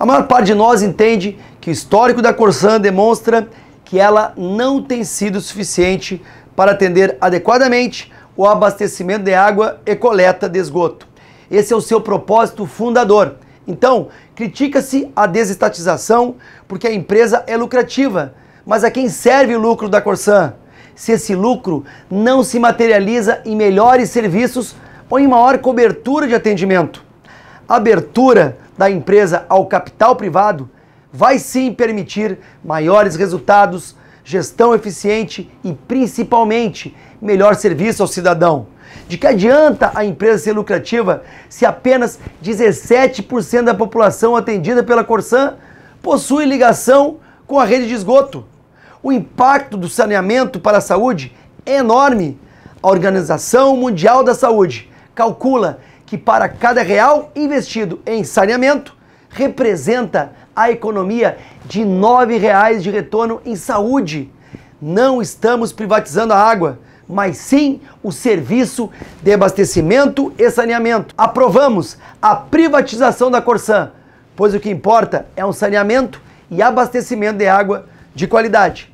A maior parte de nós entende que o histórico da Corsan demonstra que ela não tem sido suficiente para atender adequadamente o abastecimento de água e coleta de esgoto. Esse é o seu propósito fundador. Então, critica-se a desestatização porque a empresa é lucrativa, mas a quem serve o lucro da Corsan? Se esse lucro não se materializa em melhores serviços ou em maior cobertura de atendimento. A abertura da empresa ao capital privado vai sim permitir maiores resultados, gestão eficiente e principalmente melhor serviço ao cidadão. De que adianta a empresa ser lucrativa se apenas 17% da população atendida pela Corsan possui ligação com a rede de esgoto? O impacto do saneamento para a saúde é enorme. A Organização Mundial da Saúde calcula que para cada real investido em saneamento, representa a economia de R$ reais de retorno em saúde. Não estamos privatizando a água, mas sim o serviço de abastecimento e saneamento. Aprovamos a privatização da Corsan, pois o que importa é um saneamento e abastecimento de água de qualidade.